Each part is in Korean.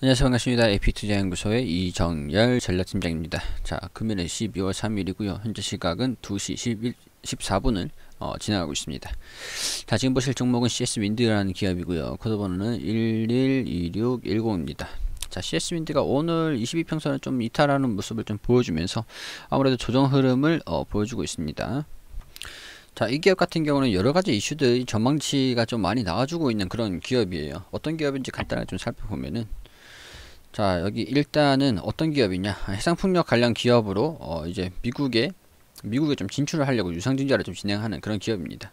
안녕하세요 반갑습니다 AP투자연구소의 이정열 전략팀장입니다 자 금일은 12월 3일이고요 현재 시각은 2시 11, 14분을 어, 지나가고 있습니다 자 지금 보실 종목은 CS윈드라는 기업이고요 코드번호는 112610입니다 자 CS윈드가 오늘 22평선을 좀 이탈하는 모습을 좀 보여주면서 아무래도 조정 흐름을 어, 보여주고 있습니다 자, 이 기업 같은 경우는 여러 가지 이슈들 전망치가 좀 많이 나와주고 있는 그런 기업이에요. 어떤 기업인지 간단하게 좀 살펴보면은 자 여기 일단은 어떤 기업이냐 해상풍력 관련 기업으로 어 이제 미국에 미국에 좀 진출을 하려고 유상증자를 좀 진행하는 그런 기업입니다.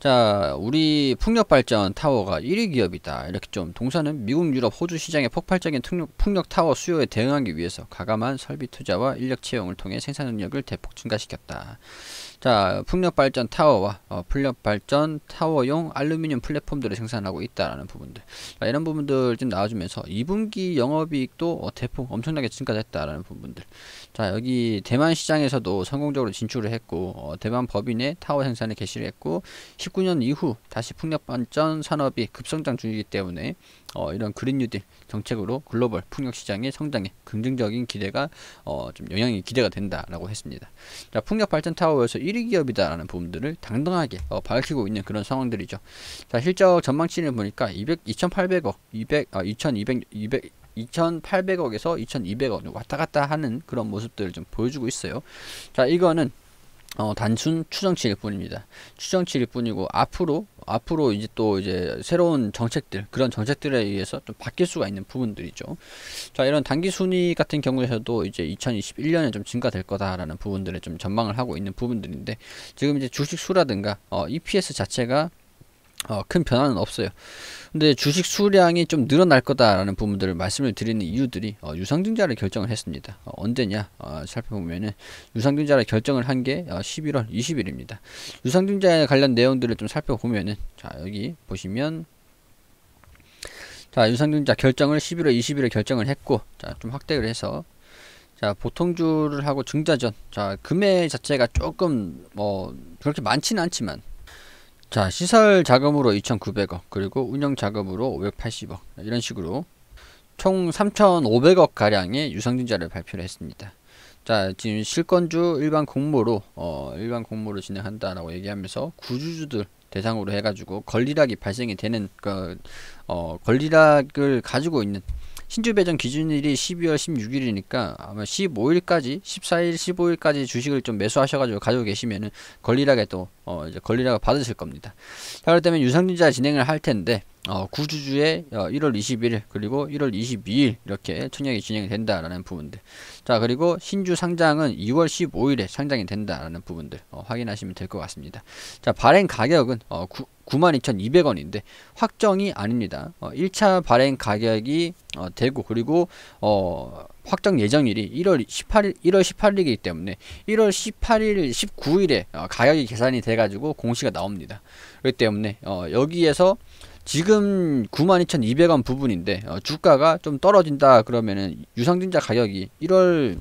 자, 우리 풍력발전 타워가 1위 기업이다. 이렇게 좀 동사는 미국, 유럽, 호주 시장의 폭발적인 풍력, 타워 수요에 대응하기 위해서 과감한 설비 투자와 인력 채용을 통해 생산 능력을 대폭 증가시켰다. 자, 풍력발전 타워와 어, 풍력발전 타워용 알루미늄 플랫폼들을 생산하고 있다라는 부분들. 자, 이런 부분들 좀 나와주면서 2분기 영업이익도 어, 대폭 엄청나게 증가됐다라는 부분들. 자, 여기 대만 시장에서도 성공적으로 진출을 했고 어, 대만 법인의 타워 생산을 개시를 했고 19년 이후 다시 풍력발전 산업이 급성장 중이기 때문에 어, 이런 그린 뉴딜 정책으로 글로벌 풍력 시장의 성장에 긍정적인 기대가 어, 좀 영향이 기대가 된다라고 했습니다. 자, 풍력 발전 타워에서 1위 기업이다라는 부분들을 당당하게 어, 밝히고 있는 그런 상황들이죠. 자, 실적 전망치를 보니까 200, 2,800억, 200, 아, 2,200, 200 2,800억에서 2,200억 왔다 갔다 하는 그런 모습들을 좀 보여주고 있어요. 자, 이거는 어, 단순 추정치일 뿐입니다. 추정치일 뿐이고 앞으로 앞으로 이제 또 이제 새로운 정책들 그런 정책들에 의해서 좀 바뀔 수가 있는 부분들이죠. 자 이런 단기 순위 같은 경우에서도 이제 2021년에 좀 증가될 거다라는 부분들을 좀 전망을 하고 있는 부분들인데 지금 이제 주식 수라든가 어, EPS 자체가 어, 큰 변화는 없어요. 근데 주식 수량이 좀 늘어날 거다라는 부분들을 말씀을 드리는 이유들이 어, 유상증자를 결정을 했습니다. 어, 언제냐 어, 살펴보면은 유상증자를 결정을 한 게 11월 어, 20일입니다. 유상증자에 관련 내용들을 좀 살펴보면은 자 여기 보시면 자 유상증자 결정을 11월 20일에 결정을 했고 자 좀 확대를 해서 자 보통주를 하고 증자전 자 금액 자체가 조금 뭐 그렇게 많지는 않지만 자 시설 자금으로 2,900억 그리고 운영 자금으로 580억 이런 식으로 총 3,500억 가량의 유상증자를 발표를 했습니다. 자 지금 실건주 일반 공모로 어, 일반 공모로 진행한다라고 얘기하면서 구주주들 대상으로 해가지고 권리락이 발생이 되는 그 어, 권리락을 가지고 있는 신주 배정 기준일이 12월 16일이니까 아마 15일까지 14일 15일까지 주식을 좀 매수하셔가지고 가지고 계시면은 걸리락에 또 어, 이제 걸리락을 받으실 겁니다. 자, 그렇다면 유상증자 진행을 할 텐데 어, 구주주의 1월 어, 21일 그리고 1월 22일 이렇게 청약이 진행이 된다라는 부분들 자 그리고 신주 상장은 2월 15일에 상장이 된다라는 부분들 어, 확인하시면 될 것 같습니다 자 발행 가격은 어, 9, 2 2 0 0원인데 확정이 아닙니다 어, 1차 발행 가격이 어, 되고 그리고 어, 확정 예정일이 1월 18일 1월 18일이기 때문에 1월 18일 19일에 어, 가격이 계산이 돼 가지고 공시가 나옵니다 그렇기 때문에 어, 여기에서 지금 92,200원 부분인데 어, 주가가 좀 떨어진다 그러면은 유상증자 가격이 1월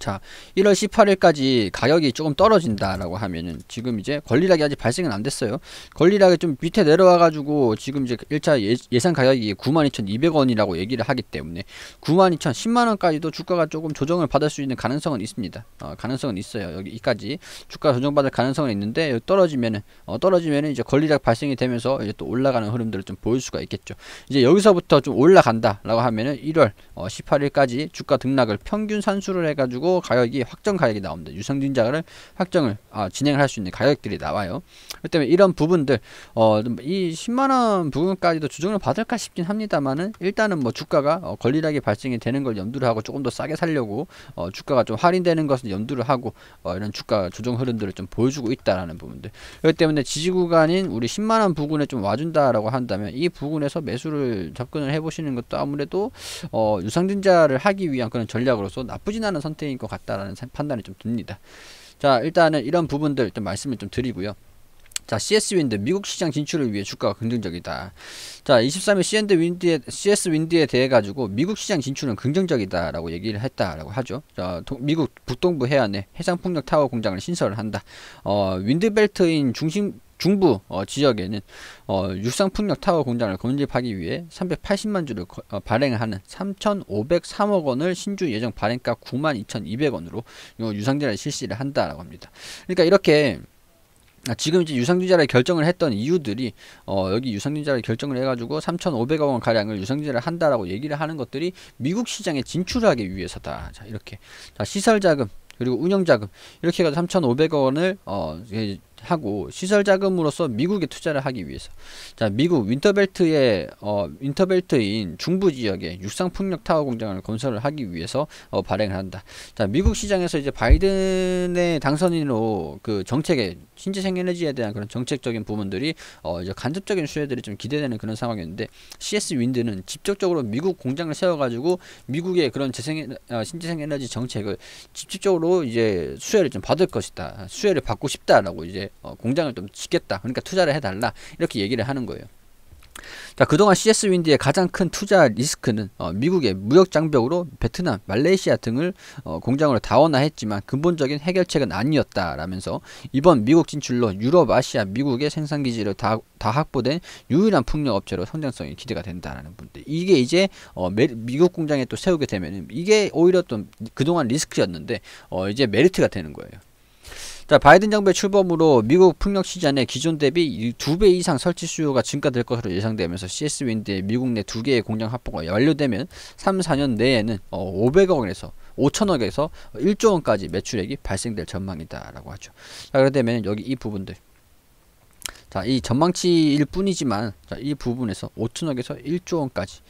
자 1월 18일까지 가격이 조금 떨어진다라고 하면은 지금 이제 권리락이 아직 발생은 안 됐어요 권리락이 좀 밑에 내려와 가지고 지금 이제 1차 예, 상 가격이 92,200원이라고 얘기를 하기 때문에 92,000 10만원까지도 주가가 조금 조정을 받을 수 있는 가능성은 있습니다 어, 가능성은 있어요 여기까지 주가 조정받을 가능성은 있는데 떨어지면은 어, 떨어지면은 이제 권리락 발생이 되면서 이제 또 올라가는 흐름들을 좀 보일 수가 있겠죠 이제 여기서부터 좀 올라간다라고 하면은 1월 어, 18일까지 주가 등락을 평균 산수를 해가지고 가지고 가격이 확정 가격이 나옵니다. 유상증자를 확정을 아, 진행할수 있는 가격들이 나와요. 그 때문에 이런 부분들 어, 이 10만 원 부분까지도 조정을 받을까 싶긴 합니다만은 일단은 뭐 주가가 어, 권리락이 발생이 되는 걸 염두를 하고 조금 더 싸게 살려고 어, 주가가 좀 할인되는 것은 염두를 하고 어, 이런 주가 조정 흐름들을 좀 보여주고 있다라는 부분들. 그렇기 때문에 지지 구간인 우리 10만 원 부근에 좀 와준다라고 한다면 이 부근에서 매수를 접근을 해보시는 것도 아무래도 어, 유상증자를 하기 위한 그런 전략으로서 나쁘진 않은 선택인 것 같다라는 판단이 좀 듭니다. 자 일단은 이런 부분들 좀 말씀을 좀 드리고요. 자, CS 윈드 미국 시장 진출을 위해 주가가 긍정적이다. 자, 23일 CS 윈드에 CS 윈드에 대해 가지고 미국 시장 진출은 긍정적이다라고 얘기를 했다라고 하죠. 자, 도, 미국 북동부 해안에 해상 풍력 타워 공장을 신설을 한다. 어, 윈드벨트인 중심 중부 어, 지역에는 어, 육상풍력 타워 공장을 건립하기 위해 380만 주를 거, 어, 발행하는 3,503억 원을 신주 예정 발행가 9 2,200원으로 유상제를 실시를 한다라고 합니다. 그러니까 이렇게 아, 지금 이제 유상증자를 결정을 했던 이유들이 어 여기 유상증자를 결정을 해가지고 3,500억 원 가량을 유상증자를 한다라고 얘기를 하는 것들이 미국 시장에 진출하기 위해서다. 자 이렇게 자 시설 자금 그리고 운영 자금 이렇게 해가 3,500억 원을 어 하고 시설 자금으로서 미국에 투자를 하기 위해서 자 미국 윈터벨트의 어 윈터벨트인 중부 지역에 육상 풍력 타워 공장을 건설을 하기 위해서 어, 발행을 한다. 자 미국 시장에서 이제 바이든의 당선인으로 그 정책에 신재생 에너지에 대한 그런 정책적인 부분들이 어 이제 간접적인 수혜들이 좀 기대되는 그런 상황이었는데 CS 윈드는 직접적으로 미국 공장을 세워가지고 미국의 그런 재생 어, 신재생 에너지 정책을 직접적으로 이제 수혜를 좀 받을 것이다 수혜를 받고 싶다라고 이제 어, 공장을 좀 짓겠다 그러니까 투자를 해달라 이렇게 얘기를 하는 거예요. 자, 그동안 CS 윈드의 가장 큰 투자 리스크는 어, 미국의 무역 장벽으로 베트남, 말레이시아 등을 어, 공장으로 다원화했지만 근본적인 해결책은 아니었다라면서 이번 미국 진출로 유럽, 아시아, 미국의 생산 기지를 다, 다 확보된 유일한 풍력 업체로 성장성이 기대가 된다라는 분들. 이게 이제 어, 메, 미국 공장에 또 세우게 되면 이게 오히려 또 그동안 리스크였는데 어, 이제 메리트가 되는 거예요. 자, 바이든 정부의 출범으로 미국 풍력 시장의 기존 대비 2배 이상 설치 수요가 증가될 것으로 예상되면서 CS 윈드의 미국 내 두 개의 공장 확보가 완료되면 3, 4년 내에는 500억 에서 5천억에서 1조 원까지 매출액이 발생될 전망이다라고 하죠. 자, 그러다면 여기 이 부분들 자, 이 전망치일 뿐이지만 자, 이 부분에서 5천억에서 1조 원까지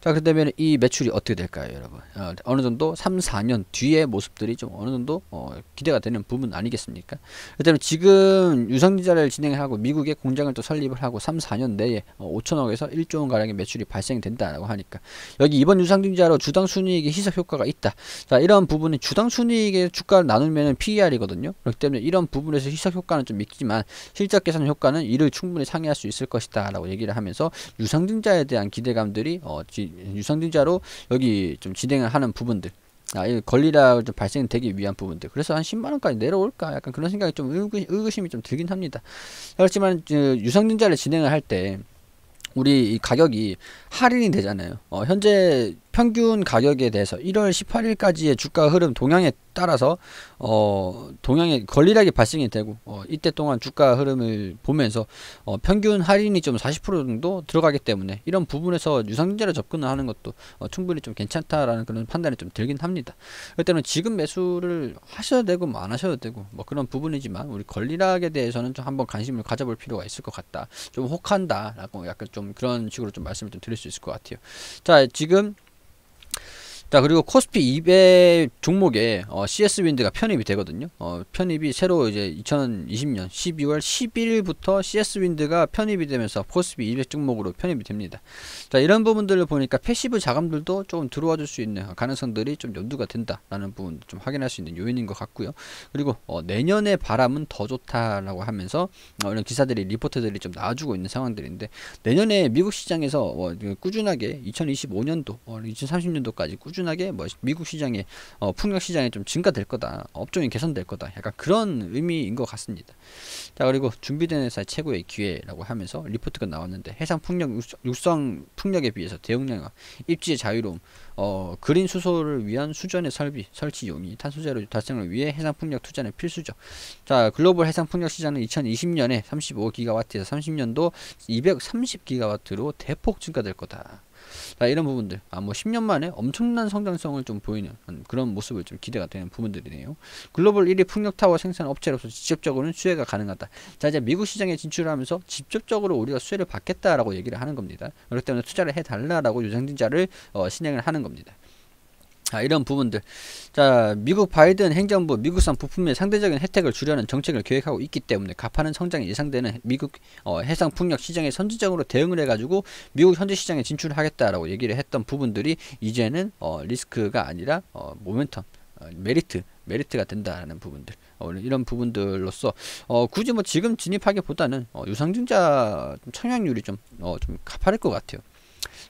자, 그렇다면 이 매출이 어떻게 될까요, 여러분? 어, 느 정도 3, 4년 뒤의 모습들이 좀 어느 정도 어, 기대가 되는 부분 아니겠습니까? 그렇다면 지금 유상증자를 진행하고 미국에 공장을 또 설립을 하고 3, 4년 내에 5천억에서 어, 1조 원 가량의 매출이 발생된다라고 하니까 여기 이번 유상증자로 주당 순이익의 희석 효과가 있다. 자, 이런 부분이 주당 순이익의 주가를 나누면 PER이거든요. 그렇기 때문에 이런 부분에서 희석 효과는 좀 있지만 실적 계산 효과는 이를 충분히 상회할 수 있을 것이다라고 얘기를 하면서 유상증자에 대한 기대감들이 어, 지, 유상증자로 여기 좀 진행을 하는 부분들 아, 권리락 좀 발생되기 위한 부분들. 그래서 한 10만원까지 내려올까? 약간 그런 생각이 좀 의구, 심이좀 들긴 합니다. 그렇지만, 유상증자를 진행을 할 때, 우리 이 가격이 할인이 되잖아요. 어, 현재 평균 가격에 대해서 1월 18일까지의 주가 흐름 동향에 따라서 어 동향에 권리락이 발생이 되고 어 이때 동안 주가 흐름을 보면서 어 평균 할인이 좀 40% 정도 들어가기 때문에 이런 부분에서 유상증자를 접근을 하는 것도 어 충분히 좀 괜찮다라는 그런 판단이 좀 들긴 합니다. 그때는 지금 매수를 하셔도 되고 뭐안 하셔도 되고 뭐 그런 부분이지만 우리 권리락에 대해서는 좀 한번 관심을 가져볼 필요가 있을 것 같다. 좀 혹한다라고 약간 좀 그런 식으로 좀 말씀을 좀 드릴 수 있을 것 같아요. 자 지금 자 그리고 코스피 200 종목에 어, CS 윈드가 편입이 되거든요. 어, 편입이 새로 이제 2020년 12월 11일부터 CS 윈드가 편입이 되면서 코스피 200 종목으로 편입이 됩니다. 자 이런 부분들을 보니까 패시브 자금들도 조금 들어와줄 수 있는 가능성들이 좀 염두가 된다라는 부분 좀 확인할 수 있는 요인인 것 같고요. 그리고 어, 내년의 바람은 더 좋다라고 하면서 어, 이런 기사들이 리포트들이 좀 나와주고 있는 상황들인데 내년에 미국 시장에서 어, 꾸준하게 2025년도 2030년도까지 어, 꾸준히 꾸준하게 뭐 미국 시장에 어, 풍력 시장에 좀 증가될 거다. 업종이 개선될 거다. 약간 그런 의미인 것 같습니다. 자, 그리고 준비된 회사 의 최고의 기회라고 하면서 리포트가 나왔는데 해상 풍력 육성 풍력에 비해서 대용량과 입지의 자유로움 어, 그린 수소를 위한 수전의 설비, 설치 용이 탄소제로 달성을 위해 해상풍력 투자는 필수죠. 자, 글로벌 해상풍력 시장은 2020년에 35기가와트에서 30년도 230기가와트로 대폭 증가될 거다. 이런 부분들 아 뭐 10년 만에 엄청난 성장성을 좀 보이는 그런 모습을 좀 기대가 되는 부분들이네요. 글로벌 1위 풍력타워 생산 업체로서 직접적으로는 수혜가 가능하다. 자 이제 미국 시장에 진출하면서 직접적으로 우리가 수혜를 받겠다라고 얘기를 하는 겁니다. 그렇기 때문에 투자를 해달라라고 유상증자를 어, 신행을 하는 겁니다. 아, 이런 부분들 자 미국 바이든 행정부 미국산 부품의 상대적인 혜택을 주려는 정책을 계획하고 있기 때문에 가파른 성장이 예상되는 미국 어, 해상 풍력 시장에 선제적으로 대응을 해가지고 미국 현지 시장에 진출하겠다라고 얘기를 했던 부분들이 이제는 어, 리스크가 아니라 어, 모멘텀 어, 메리트 메리트가 된다라는 부분들 어, 이런 부분들로서 어, 굳이 뭐 지금 진입하기보다는 어, 유상증자 청약률이 좀, 어, 좀 가파를 것 같아요.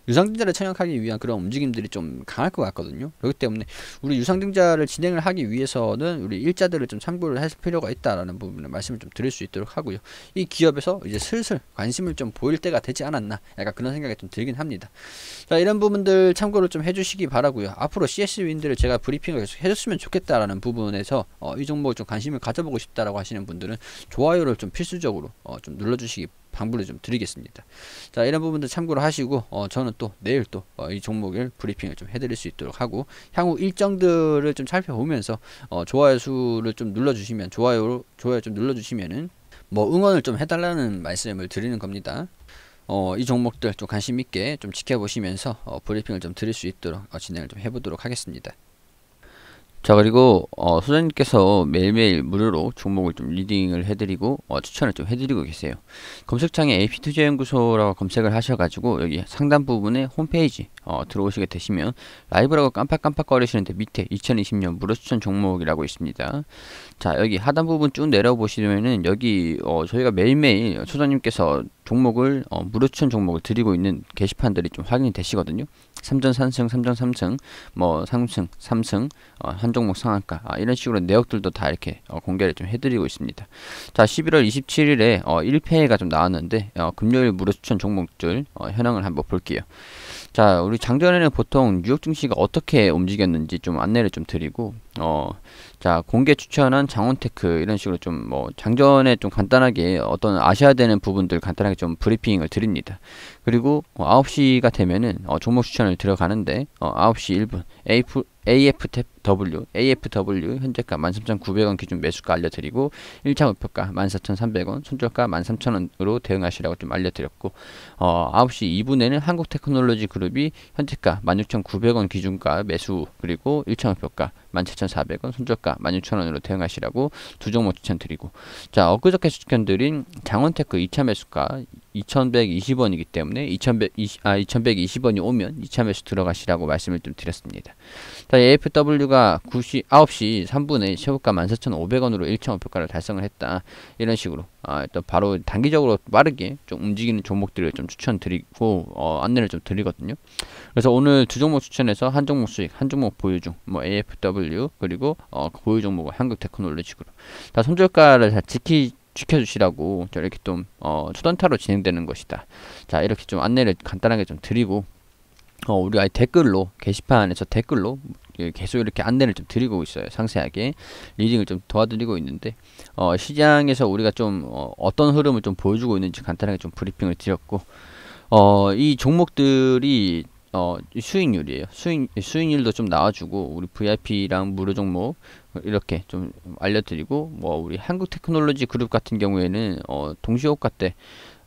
유상증자를 청약하기 위한 그런 움직임들이 좀 강할 것 같거든요. 그렇기 때문에 우리 유상증자를 진행을 하기 위해서는 우리 일자들을 좀 참고를 할 필요가 있다라는 부분을 말씀을 좀 드릴 수 있도록 하고요. 이 기업에서 이제 슬슬 관심을 좀 보일 때가 되지 않았나 약간 그런 생각이 좀 들긴 합니다. 자 이런 부분들 참고를 좀 해주시기 바라고요. 앞으로 CS 윈드를 제가 브리핑을 계속 해줬으면 좋겠다라는 부분에서 어, 이 종목을 좀 관심을 가져보고 싶다라고 하시는 분들은 좋아요를 좀 필수적으로 어, 좀 눌러주시기 바랍니다. 방부를좀 드리겠습니다. 자 이런 부분도 참고를 하시고 어, 저는 또 내일 또이 어, 종목을 브리핑을 좀 해드릴 수 있도록 하고 향후 일정들을 좀 살펴보면서 어, 좋아요 수를 좀 눌러주시면 좋아요 좋아요 좀 눌러주시면은 뭐 응원을 좀 해달라는 말씀을 드리는 겁니다. 어, 이 종목들 좀 관심 있게 좀 지켜보시면서 어, 브리핑을 좀 드릴 수 있도록 어, 진행을 좀 해보도록 하겠습니다. 자 그리고 어, 소장님께서 매일매일 무료로 종목을 좀 리딩을 해드리고 어, 추천을 좀 해드리고 계세요 검색창에 AP투자연구소라고 검색을 하셔가지고 여기 상단 부분에 홈페이지 어, 들어오시게 되시면 라이브라고 깜빡깜빡 거리시는데 밑에 2020년 무료 추천 종목이라고 있습니다 자 여기 하단 부분 쭉 내려보시면은 여기 어, 저희가 매일매일 소장님께서 종목을 어, 무료추천 종목을 드리고 있는 게시판들이 좀 확인이 되시거든요. 3전 3승 3전 3승, 뭐3승 3승, 어, 한 종목 상한가 아, 이런 식으로 내역들도 다 이렇게 어, 공개를 좀 해드리고 있습니다. 자 11월 27일에 어, 1회가 좀 나왔는데 어, 금요일 무료추천 종목들 어, 현황을 한번 볼게요. 자 우리 작전에는 보통 뉴욕 증시가 어떻게 움직였는지 좀 안내를 좀 드리고 어자 공개 추천은 장원테크 이런 식으로 좀 뭐 장전에 좀 간단하게 어떤 아셔야 되는 부분들 간단하게 좀 브리핑을 드립니다 그리고 어, 뭐 9시가 되면은 어, 종목 추천을 들어가는데 어, 9시 1분 AF, AF 탭 W, AFW 현재가 13,900원 기준 매수가 알려드리고 1차 목표가 14,300원, 손절가 13,000원으로 대응하시라고 좀 알려드렸고 어, 9시 2분에는 한국테크놀로지 그룹이 현재가 16,900원 기준가 매수 그리고 1차 목표가 17,400원, 손절가 16,000원으로 대응하시라고 두 종목 추천드리고 자 엊그저께 추천드린 장원테크 2차 매수가 2,120원이기 때문에 2,120, 아, 2,120원이 오면 2차 매수 들어가시라고 말씀을 좀 드렸습니다. 자 AFW 지수가 9시, 9시 3분에 최고가 14,500원으로 1,500가를 달성을 했다. 이런 식으로 아, 일 바로 단기적으로 빠르게 좀 움직이는 종목들을 좀 추천드리고 어, 안내를 좀 드리거든요. 그래서 오늘 두 종목 추천해서 한 종목 수익, 한 종목 보유 중, 뭐 AFW 그리고 어, 그 보유 종목은 한국 테크놀로지로 식으다 손절가를 다 지키 지켜주시라고 저렇게 좀 어, 초단타로 진행되는 것이다. 자 이렇게 좀 안내를 간단하게 좀 드리고 어, 우리 아이 댓글로 게시판에서 댓글로 예, 계속 이렇게 안내를 좀 드리고 있어요. 상세하게 리딩을 좀 도와드리고 있는데 어, 시장에서 우리가 좀 어, 떤 흐름을 좀 보여주고 있는지 간단하게 좀 브리핑을 드렸고 어, 이 종목들이 어, 수익률이에요. 수익, 수익률도 좀 나와주고, 우리 VIP랑 무료 종목, 이렇게 좀 알려드리고, 뭐, 우리 한국 테크놀로지 그룹 같은 경우에는, 어, 동시호가 때,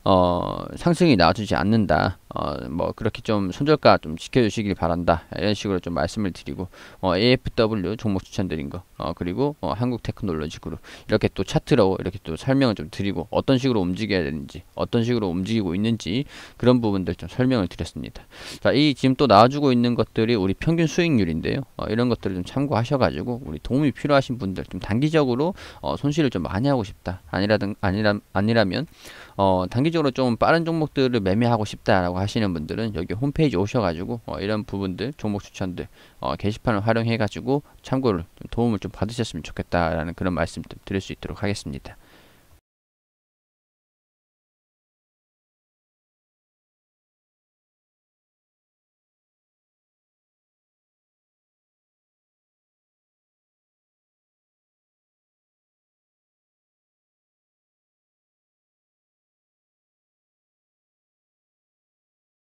어, 상승이 나와주지 않는다. 어, 뭐 그렇게 좀 손절가 좀 지켜주시길 바란다. 이런 식으로 좀 말씀을 드리고 어, AFW 종목 추천드린 거 어, 그리고 어, 한국 테크놀로지 그룹 이렇게 또 차트로 이렇게 또 설명을 좀 드리고 어떤 식으로 움직여야 되는지 어떤 식으로 움직이고 있는지 그런 부분들 좀 설명을 드렸습니다. 자, 이 지금 또 나와주고 있는 것들이 우리 평균 수익률인데요. 어, 이런 것들을 좀 참고하셔가지고 우리 도움이 필요하신 분들 좀 단기적으로 어, 손실을 좀 많이 하고 싶다. 아니라든 아니라 아니라면 어, 단기적으로 좀 빠른 종목들을 매매하고 싶다라고 하시는 분들은 여기 홈페이지 오셔가지고 어, 이런 부분들 종목 추천들 어, 게시판을 활용해가지고 참고를 좀 도움을 좀 받으셨으면 좋겠다라는 그런 말씀 드릴 수 있도록 하겠습니다.